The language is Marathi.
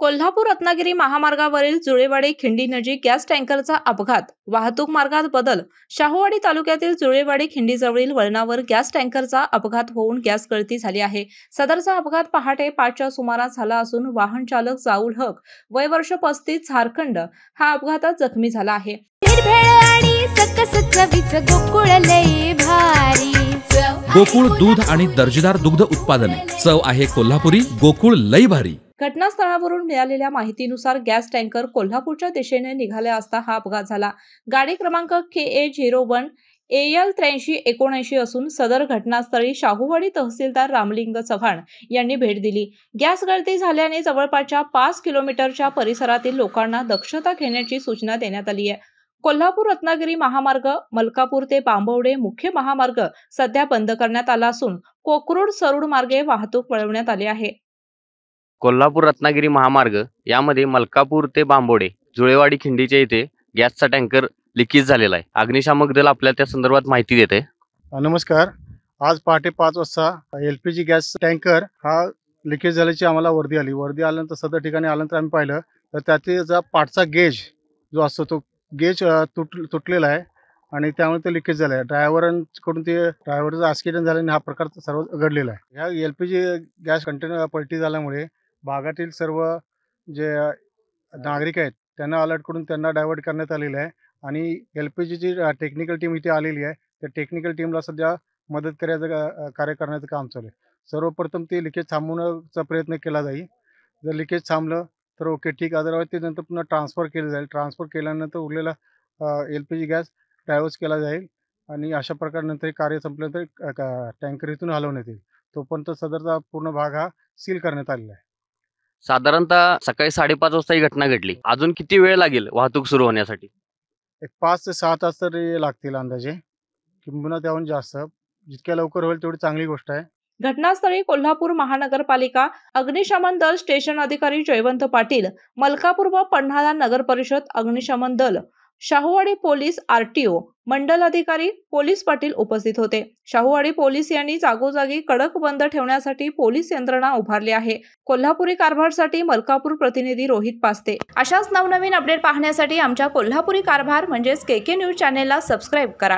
कोल्हापूर रत्नागिरी महामार्गावरील जुळेवाडी खिंडी नजीक गॅस टँकरचा अपघात वाहतूक मार्गात बदल शाहूवाडी तालुक्यातील जुळेवाडी खिंडीजवळील वळणावर गॅस टँकरचा अपघात होऊन गॅस गळती झाली आहे सदरचा अपघात पहाटे पाचच्या सुमारास झाला असून वाहन चालक जाऊल हक वय वर्ष पस्तीस झारखंड हा अपघातात जखमी झाला आहे गोकुळ दूध आणि दर्जेदार दुग्ध उत्पादने चव आहे कोल्हापुरी गोकुळ लई भारी घटनास्थळावरून मिळालेल्या माहितीनुसार गॅस टँकर कोल्हापूरच्या दिशेने निघाल्या असता हा अपघात झाला गाडी क्रमांक K A zero one L त्र्याऐंशी एकोणऐंशी असून सदर घटनास्थळी शाहूवाडी तहसीलदार रामलिंग चव्हाण यांनी भेट दिली गॅस गळती झाल्याने जवळपासच्या पाच किलोमीटरच्या परिसरातील लोकांना दक्षता घेण्याची सूचना देण्यात आली आहे कोल्हापूर रत्नागिरी महामार्ग मलकापूर ते बांबवडे मुख्य महामार्ग सध्या बंद करण्यात आला असून कोकरूड सरूड मार्गे वाहतूक वळवण्यात आली आहे कोल्हापूर रत्नागिरी महामार्ग यामध्ये मलकापूर ते बांबोडे जुळेवाडी खिंडीच्या इथे गॅसचा टँकर लिकेज झालेला आहे अग्निशामक दल आपल्याला त्या संदर्भात माहिती देते नमस्कार आज पहाटे पाच वाजता L P G gas tanker हा लिकेज झाल्याची आम्हाला वर्दी आली वर्दी आल्यानंतर सदर ठिकाणी आल्यानंतर आम्ही पाहिलं तर त्यातील पाठचा गेज जो असतो तो गेज तुट तुटलेला आहे आणि त्यामुळे ते लिकेज झालं आहे ड्रायव्हरांकडून ते ड्रायव्हरचा ॲक्सिडेंट झाल्याने हा प्रकार सर्व उघडलेला आहे ह्या L P G gas container पलटी झाल्यामुळे भागातील सर्व जे नागरिक आहेत त्यांना अलर्ट करून त्यांना डायव्हर्ट करण्यात आलेलं आहे आणि एल पी जीची टेक्निकल टीम इथे आलेली आहे त्या टेक्निकल टीमला सध्या मदत करायचं कार्य करण्याचं काम चालू आहे सर्वप्रथम ते लिकेज थांबवण्याचा प्रयत्न केला जाईल जर लिकेज थांबलं तर ओके ठीक अदरवाईज ते नंतर पुन्हा ट्रान्सफर केलं जाईल ट्रान्सफर केल्यानंतर उरलेला L P G gas diverse केला जाईल आणि अशा प्रकारे नंतर कार्य संपल्यानंतर टँकर इथून हलवण्यात येईल तोपर्यंत सदरचा पूर्ण भाग हा सील करण्यात आलेला आहे साधारणतः सकाळी साडेपाच वाजता ही घटना घडली अजून किती वेळ लागेल वाहतूक सुरू होण्यासाठी एक पाच ते सहा तास तरी लागतील अंदाजे किंबहुना त्याहून जास्त जितक्या लवकर होईल तेवढी चांगली गोष्ट आहे घटनास्थळी कोल्हापूर महानगरपालिका अग्निशमन दल स्टेशन अधिकारी जयवंत पाटील मलकापूर व पन्हाळा नगर परिषद अग्निशमन दल शाहूवाडी पोलीस आरटीओ मंडल अधिकारी पोलीस पाटील उपस्थित होते शाहूवाडी पोलीस यांनी जागोजागी कडक बंद ठेवण्यासाठी पोलीस यंत्रणा उभारली आहे कोल्हापुरी कारभारसाठी मलकापूर प्रतिनिधी रोहित पास्ते अशाच नवनवीन अपडेट पाहण्यासाठी आमच्या कोल्हापुरी कारभार म्हणजेच के के न्यूज चॅनेलला सबस्क्राईब करा